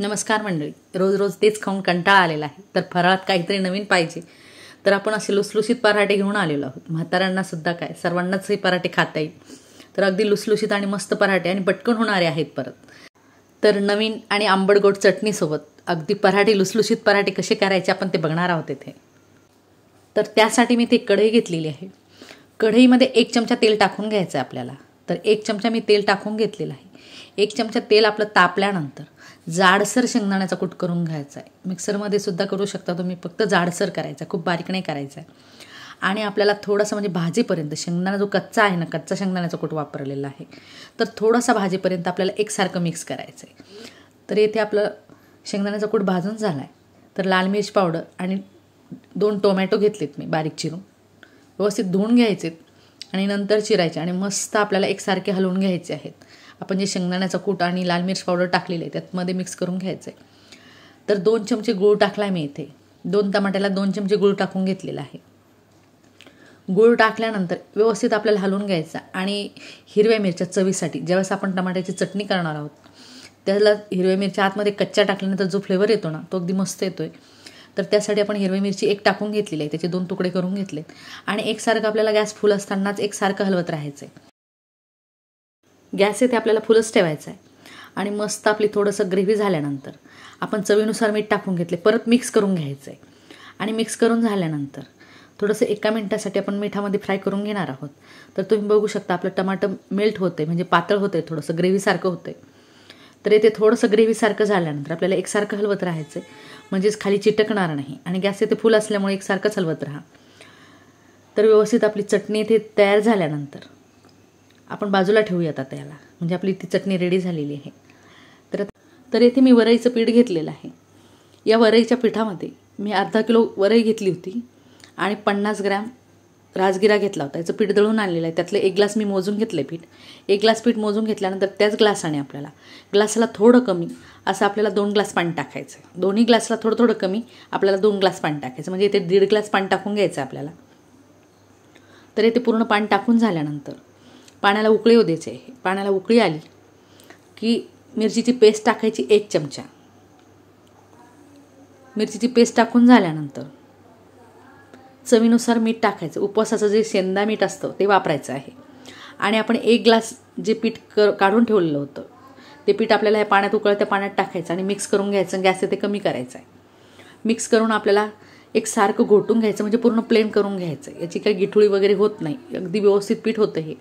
नमस्कार मंडळी रोज रोज तेच खाऊन कंटाळा आलेला आहे तर फराळात काहीतरी नवीन पाहिजे तर आपण असे लुसलुसीत पराठे घेऊन आलेलो आहोत म्हाताऱ्यांनासुद्धा सुद्धा काय सर्वांनाच हे पराठे खाता येईल तर अगदी लुसलुसीत आणि मस्त पराठे आणि पटकन होणारे आहेत परत तर नवीन आणि आंबट गोड चटणीसोबत अगदी पराठे लुसलुसीत पराठे कसे करायचे आपण ते बघणार आहोत इथे तर त्यासाठी मी ते कढई घेतलेली आहे कढईमध्ये एक चमचा तेल टाकून घ्यायचं आहे आपल्याला तर एक चमचा मी तेल टाकून घेतलेला आहे एक चमचा तेल आपलं तापल्यानंतर जाडसर शेंगदाण्याचा कूट करून घ्यायचा आहे मिक्सरमध्ये सुद्धा करू शकता तुम्ही फक्त जाडसर करायचा खूप बारीक नाही करायचा आहे आणि आपल्याला थोडंसं म्हणजे भाजीपर्यंत शेंगदाणा जो कच्चा आहे ना कच्चा शेंगदाण्याचा कूट वापरलेला आहे तर थोडासा भाजीपर्यंत आपल्याला एकसारखं मिक्स करायचं आहे तर येथे आपलं शेंगदाण्याचा कूट भाजून झाला आहे तर लाल मिरच पावडर आणि दोन टोमॅटो घेतलेत मी बारीक चिरून व्यवस्थित धुवून घ्यायचेत आणि नंतर चिरायचे आणि मस्त आपल्याला एकसारखे हलवून घ्यायचे आहेत आपण जे शेंगदाण्याचा कूट आणि लाल मिरच पावडर टाकलेली आहे त्यातमध्ये मिक्स करून घ्यायचं आहे तर दोन चमचे गूळ टाकला मी इथे दोन टमाट्याला दोन चमचे गूळ टाकून घेतलेला आहे गूळ टाकल्यानंतर व्यवस्थित आपल्याला हलवून घ्यायचा आणि हिरव्या मिरच्या चवीसाठी ज्यावेळेस आपण टमाट्याची चटणी करणार आहोत त्याला हिरव्या मिरच्या आतमध्ये कच्च्या टाकल्यानंतर जो फ्लेवर येतो ना तो अगदी मस्त येतो आहे तर त्यासाठी आपण हिरवी मिरची एक टाकून घेतलेली आहे त्याचे दोन तुकडे करून घेतले आणि एकसारखं आपल्याला गॅस फुल असतानाच एकसारखं हलवत राहायचं आहे गॅस येथे आपल्याला फुलंच ठेवायचं आहे आणि मस्त आपली थोडंसं ग्रेव्ही झाल्यानंतर आपण चवीनुसार मीठ टाकून घेतले परत मिक्स करून घ्यायचं आहे आणि मिक्स करून झाल्यानंतर थोडंसं एका मिनटासाठी आपण मिठामध्ये फ्राय करून घेणार आहोत तर तुम्ही बघू शकता आपलं टमाटं मेल्ट होते म्हणजे पातळ होते थोडंसं ग्रेव्हीसारखं होतं तर येथे थोडंसं ग्रेव्हीसारखं झाल्यानंतर आपल्याला एकसारखं हलवत राहायचं आहे म्हणजेच खाली चिटकणार नाही आणि गॅस येथे फुल असल्यामुळे एकसारखंच हलवत राहा तर व्यवस्थित आपली चटणी इथे तयार झाल्यानंतर आपण बाजूला ठेवूयात आता याला म्हणजे आपली ती चटणी रेडी झालेली आहे तर तर येथे मी वरईचं पीठ घेतलेलं आहे या वरईच्या पिठामध्ये मी अर्धा किलो वरई घेतली होती आणि पन्नास ग्रॅम राजगिरा घेतला होता याचं पीठ दळून आणलेलं आहे त्यातलं एक ग्लास मी मोजून घेतलं आहे पीठ एक ग्लास पीठ मोजून घेतल्यानंतर त्याच ग्लासाने आपल्याला ग्लासाला थोडं कमी असं आपल्याला दोन ग्लास पाणी टाकायचं दोन्ही ग्लासला थोडं थोडं कमी आपल्याला दोन ग्लास पाणी टाकायचं म्हणजे इथे दीड ग्लास पाणी टाकून घ्यायचं आपल्याला तर येथे पूर्ण पाणी टाकून झाल्यानंतर पाण्याला उकळी येऊ द्यायचे आहे पाण्याला उकळी आली की मिरचीची पेस्ट टाकायची एक चमचा मिरचीची पेस्ट टाकून झाल्यानंतर चवीनुसार मीठ टाकायचं उपवासाचं जे शेंदा मीठ असतं ते वापरायचं आहे आणि आपण एक ग्लास जे पीठ क काढून ठेवलेलं होतं ते पीठ आपल्याला ह्या पाण्यात उकळत्या त्या पाण्यात टाकायचं आणि मिक्स करून घ्यायचं गॅस ते कमी करायचं आहे मिक्स करून आपल्याला एक सारखं घोटून घ्यायचं म्हणजे पूर्ण प्लेन करून घ्यायचं याची काही गिठोळी वगैरे होत नाही अगदी व्यवस्थित पीठ होतं हे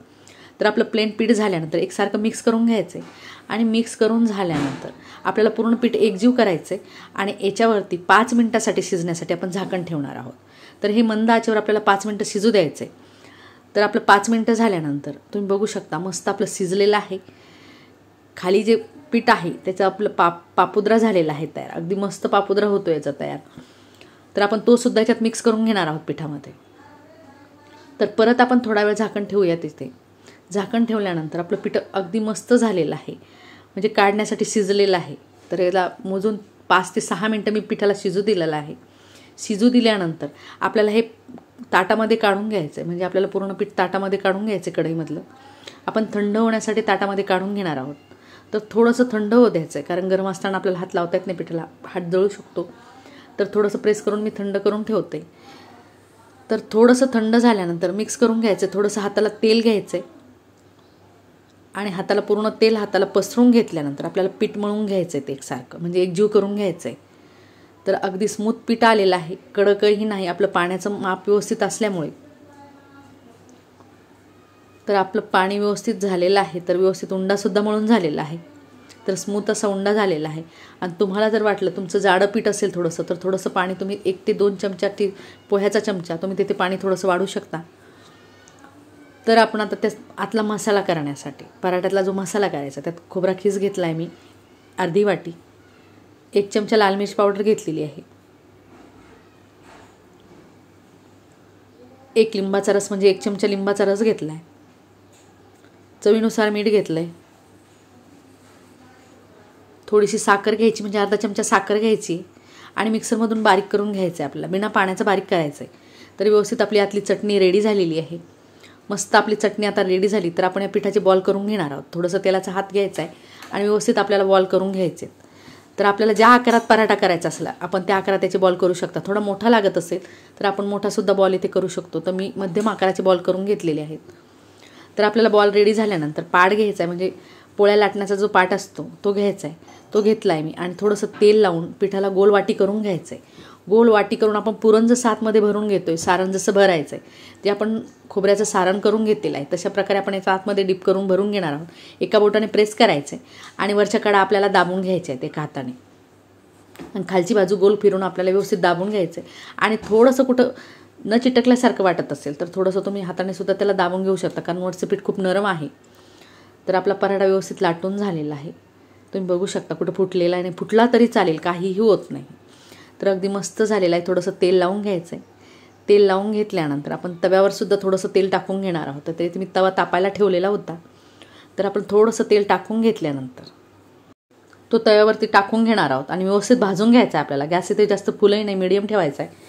तर आपलं प्लेन पीठ झाल्यानंतर एकसारखं मिक्स करून घ्यायचं आहे आणि मिक्स करून झाल्यानंतर आपल्याला पूर्ण पीठ एकजीव करायचं आहे आणि याच्यावरती पाच मिनटासाठी शिजण्यासाठी आपण झाकण ठेवणार आहोत तर हे मंद आचेवर आपल्याला पाच मिनटं शिजू द्यायचं आहे तर आपलं पाच मिनटं झाल्यानंतर तुम्ही बघू शकता मस्त आपलं शिजलेलं आहे खाली जे पीठ आहे त्याचं आपलं पाप पापुद्रा झालेला आहे तयार अगदी मस्त पापुद्रा होतो याचा तयार तर आपण तो सुद्धा याच्यात मिक्स करून घेणार आहोत पिठामध्ये तर परत आपण थोडा वेळ झाकण ठेवूया तिथे झाकण ठेवल्यानंतर आपलं पिठं अगदी मस्त झालेलं आहे म्हणजे काढण्यासाठी शिजलेलं आहे तर याला मोजून पाच ते सहा मिनटं मी पिठाला शिजू दिलेलं आहे शिजू दिल्यानंतर आपल्याला हे ताटामध्ये काढून घ्यायचं आहे म्हणजे आपल्याला पूर्ण पीठ ताटामध्ये काढून घ्यायचं आहे कढईमधलं आपण थंड होण्यासाठी ताटामध्ये काढून घेणार आहोत तर थोडंसं थंड होऊ द्यायचं आहे कारण गरम असताना आपल्याला हात लावता येत नाही पिठाला हात जळू शकतो तर थोडंसं प्रेस करून मी थंड करून ठेवते तर थोडंसं थंड झाल्यानंतर मिक्स करून घ्यायचं थोडंसं हाताला तेल घ्यायचं आहे आणि हाताला पूर्ण तेल हाताला पसरून घेतल्यानंतर आपल्याला पीठ मळून घ्यायचं आहे ते एकसारखं म्हणजे एकजीव करून घ्यायचं आहे तर अगदी स्मूथ पीठ आलेलं आहे कडकही नाही आपलं पाण्याचं माप व्यवस्थित असल्यामुळे तर आपलं पाणी व्यवस्थित झालेलं आहे तर व्यवस्थित उंडासुद्धा मळून झालेला आहे तर स्मूथ असा उंडा झालेला आहे आणि तुम्हाला जर वाटलं तुमचं जाडं पीठ असेल थोडंसं तर थोडंसं पाणी तुम्ही एक ते दोन चमचा ती पोह्याचा चमचा तुम्ही तिथे पाणी थोडंसं वाढू शकता तर आपण आता त्या आतला मसाला करण्यासाठी पराठ्यातला जो मसाला करायचा त्यात खोबरा खीस घेतला आहे मी अर्धी वाटी एक चमचा लाल मिरची पावडर घेतलेली आहे एक लिंबाचा रस म्हणजे एक चमचा लिंबाचा रस घेतला आहे चवीनुसार मीठ घेतलं आहे थोडीशी साखर घ्यायची म्हणजे अर्धा चमचा साखर घ्यायची आणि मिक्सरमधून बारीक करून घ्यायचं आहे आपल्याला बिना पाण्याचं बारीक करायचं आहे तर व्यवस्थित आपली आतली चटणी रेडी झालेली आहे मस्त आपली चटणी आता रेडी झाली तर आपण या पिठाचे बॉल करून घेणार आहोत थोडंसं तेलाचा हात घ्यायचा आहे आणि व्यवस्थित आपल्याला बॉल करून घ्यायचे तर आपल्याला ज्या आकारात पराठा करायचा असला आपण त्या आकारात त्याचे बॉल करू शकता थोडा मोठा लागत असेल तर आपण मोठासुद्धा बॉल इथे करू शकतो तर मी मध्यम आकाराचे बॉल करून घेतलेले आहेत तर आपल्याला बॉल रेडी झाल्यानंतर पाट घ्यायचा आहे म्हणजे पोळ्या लाटण्याचा जो पाट असतो तो घ्यायचा आहे तो घेतला आहे मी आणि थोडंसं तेल लावून पिठाला गोल वाटी करून घ्यायचं आहे गोल वाटी करून आपण पुरण जसं आतमध्ये भरून घेतो आहे सारण जसं भरायचं आहे ते आपण खोबऱ्याचं सारण करून घेतलेलं आहे तशा प्रकारे आपण याचा आतमध्ये डीप करून भरून घेणार आहोत एका बोटाने प्रेस करायचं आहे आणि वरच्या कडा आपल्याला दाबून घ्यायचं आहे एका हाताने आणि खालची बाजू गोल फिरून आपल्याला व्यवस्थित दाबून घ्यायचं आहे आणि थोडंसं कुठं न चिटकल्यासारखं वाटत असेल तर थोडंसं तुम्ही हाताने सुद्धा त्याला दाबून घेऊ शकता कारण वरचं पीठ खूप नरम आहे तर आपला पराठा व्यवस्थित लाटून झालेला आहे तुम्ही बघू शकता कुठं फुटलेला आहे आणि फुटला तरी चालेल काहीही होत नाही तर अगदी मस्त झालेलं आहे थोडंसं तेल लावून घ्यायचं आहे तेल लावून घेतल्यानंतर आपण तव्यावरसुद्धा थोडंसं तेल टाकून घेणार आहोत तर ते मी तवा तापायला ठेवलेला होता तर आपण थोडंसं तेल टाकून घेतल्यानंतर तो तव्यावरती टाकून घेणार आहोत आणि व्यवस्थित भाजून घ्यायचा आहे आपल्याला गॅस इथे जास्त फुलंही नाही मिडियम ठेवायचा आहे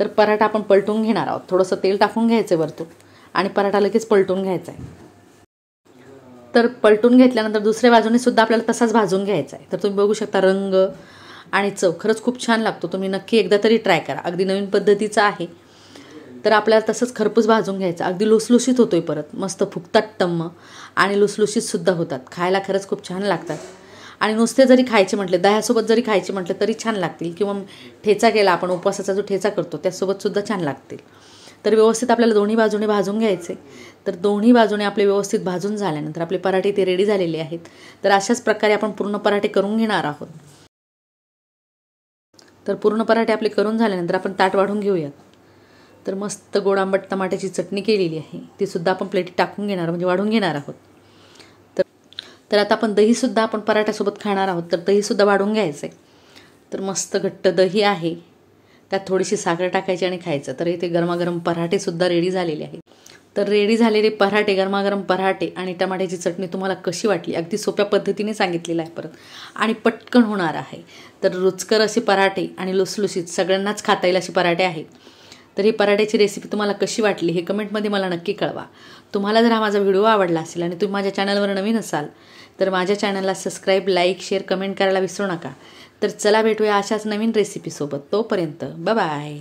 तर पराठा आपण पलटून घेणार आहोत थोडंसं तेल टाकून घ्यायचं आहे वरतून आणि पराठा लगेच पलटून घ्यायचा आहे तर पलटून घेतल्यानंतर दुसऱ्या बाजूने सुद्धा आपल्याला तसाच भाजून घ्यायचा आहे तर तुम्ही बघू शकता रंग आणि चव खरंच खूप छान लागतो तुम्ही नक्की एकदा तरी ट्राय करा अगदी नवीन पद्धतीचं आहे तर आपल्याला तसंच खरपूस भाजून घ्यायचं अगदी लुसलुशीत होतोय परत मस्त फुकतात टम्म आणि लुसलुशीतसुद्धा होतात खायला खरंच खूप छान लागतात आणि नुसते जरी खायचे म्हटले दह्यासोबत जरी खायचे म्हटले तरी छान लागतील किंवा ठेचा केला आपण उपवासाचा जो ठेचा करतो त्यासोबतसुद्धा छान लागतील तर व्यवस्थित आपल्याला दोन्ही बाजूने भाजून घ्यायचे तर दोन्ही बाजूने आपले व्यवस्थित भाजून झाल्यानंतर आपले पराठे ते रेडी झालेले आहेत तर अशाच प्रकारे आपण पूर्ण पराठे करून घेणार आहोत तर पूर्ण पराठे आपले करून झाल्यानंतर आपण ताट वाढून घेऊयात तर मस्त गोड आंबट टमाट्याची चटणी केलेली आहे ती सुद्धा आपण प्लेटी टाकून घेणार म्हणजे वाढून घेणार आहोत तर तर आता आपण दहीसुद्धा आपण पराठ्यासोबत खाणार आहोत तर दहीसुद्धा वाढून घ्यायचं आहे तर मस्त घट्ट दही आहे त्यात थोडीशी साखर टाकायची आणि खायचं तर इथे गरमागरम पराठेसुद्धा रेडी झालेले आहेत तर रेडी झालेले पराठे गरमागरम पराठे आणि टमाट्याची चटणी तुम्हाला कशी वाटली अगदी सोप्या पद्धतीने सांगितलेलं आहे परत आणि पटकन होणार आहे तर रुचकर असे पराठे आणि लुसलुसीत सगळ्यांनाच खाता येईल असे पराठे आहेत तर ही पराठ्याची रेसिपी तुम्हाला कशी वाटली हे कमेंटमध्ये मला नक्की कळवा तुम्हाला जर हा माझा व्हिडिओ आवडला असेल आणि तुम्ही माझ्या चॅनलवर नवीन असाल तर माझ्या चॅनलला सबस्क्राईब लाईक शेअर कमेंट करायला विसरू नका तर चला भेटूया अशाच नवीन रेसिपीसोबत तोपर्यंत बाय